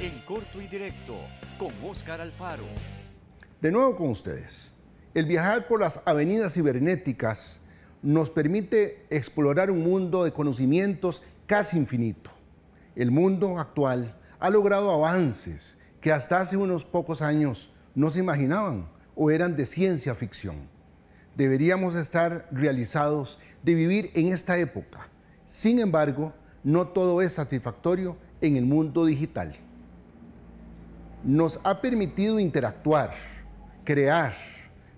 En corto y directo con Oscar Alfaro. De nuevo con ustedes. El viajar por las avenidas cibernéticas nos permite explorar un mundo de conocimientos casi infinito. El mundo actual ha logrado avances que hasta hace unos pocos años no se imaginaban o eran de ciencia ficción. Deberíamos estar realizados de vivir en esta época. Sin embargo, no todo es satisfactorio en el mundo digital nos ha permitido interactuar, crear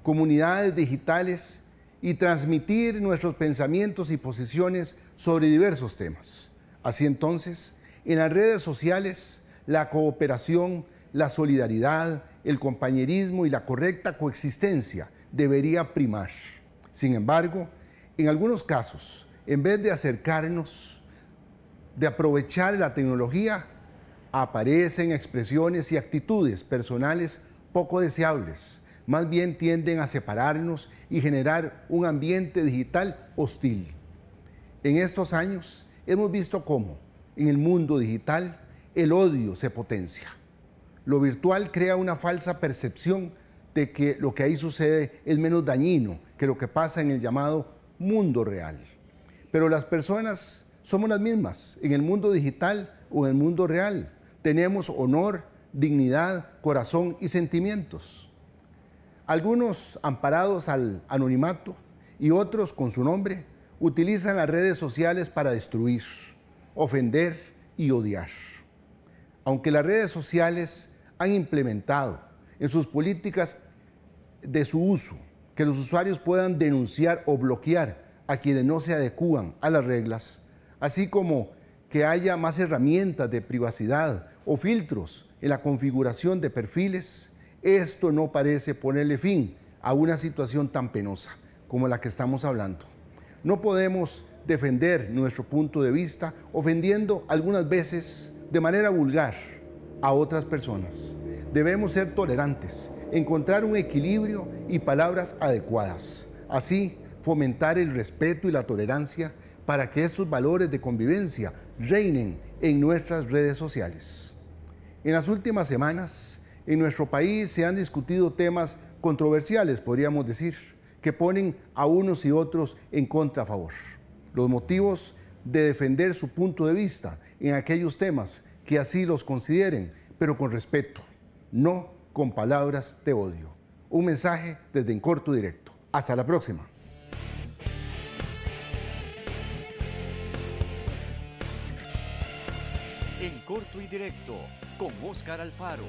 comunidades digitales y transmitir nuestros pensamientos y posiciones sobre diversos temas. Así entonces, en las redes sociales, la cooperación, la solidaridad, el compañerismo y la correcta coexistencia debería primar. Sin embargo, en algunos casos, en vez de acercarnos, de aprovechar la tecnología, aparecen expresiones y actitudes personales poco deseables. Más bien tienden a separarnos y generar un ambiente digital hostil. En estos años hemos visto cómo, en el mundo digital, el odio se potencia. Lo virtual crea una falsa percepción de que lo que ahí sucede es menos dañino que lo que pasa en el llamado mundo real. Pero las personas somos las mismas, en el mundo digital o en el mundo real tenemos honor, dignidad, corazón y sentimientos. Algunos amparados al anonimato y otros con su nombre utilizan las redes sociales para destruir, ofender y odiar. Aunque las redes sociales han implementado en sus políticas de su uso que los usuarios puedan denunciar o bloquear a quienes no se adecúan a las reglas, así como que haya más herramientas de privacidad o filtros en la configuración de perfiles, esto no parece ponerle fin a una situación tan penosa como la que estamos hablando. No podemos defender nuestro punto de vista ofendiendo algunas veces de manera vulgar a otras personas. Debemos ser tolerantes, encontrar un equilibrio y palabras adecuadas. Así, fomentar el respeto y la tolerancia para que estos valores de convivencia reinen en nuestras redes sociales. En las últimas semanas, en nuestro país se han discutido temas controversiales, podríamos decir, que ponen a unos y otros en contra favor. Los motivos de defender su punto de vista en aquellos temas que así los consideren, pero con respeto, no con palabras de odio. Un mensaje desde en corto directo. Hasta la próxima. En corto y directo con Oscar Alfaro.